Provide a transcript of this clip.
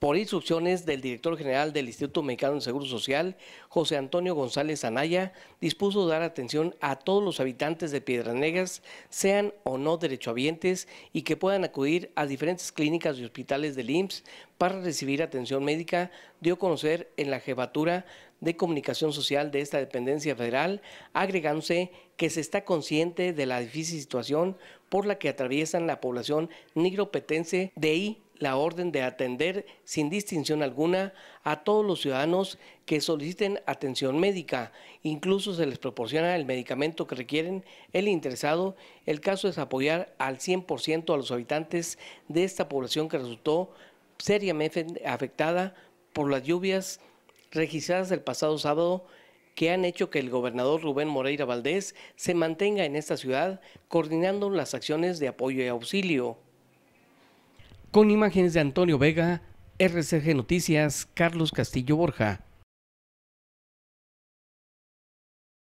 por instrucciones del director general del Instituto Mexicano del Seguro Social, José Antonio González Anaya, dispuso dar atención a todos los habitantes de Piedras Negras, sean o no derechohabientes, y que puedan acudir a diferentes clínicas y hospitales del IMSS para recibir atención médica, dio a conocer en la jefatura de comunicación social de esta dependencia federal, agregándose que se está consciente de la difícil situación por la que atraviesan la población nigropetense, de i la orden de atender sin distinción alguna a todos los ciudadanos que soliciten atención médica. Incluso se les proporciona el medicamento que requieren el interesado. El caso es apoyar al 100% a los habitantes de esta población que resultó seriamente afectada por las lluvias registradas el pasado sábado que han hecho que el gobernador Rubén Moreira Valdés se mantenga en esta ciudad coordinando las acciones de apoyo y auxilio. Con imágenes de Antonio Vega, RCG Noticias, Carlos Castillo Borja.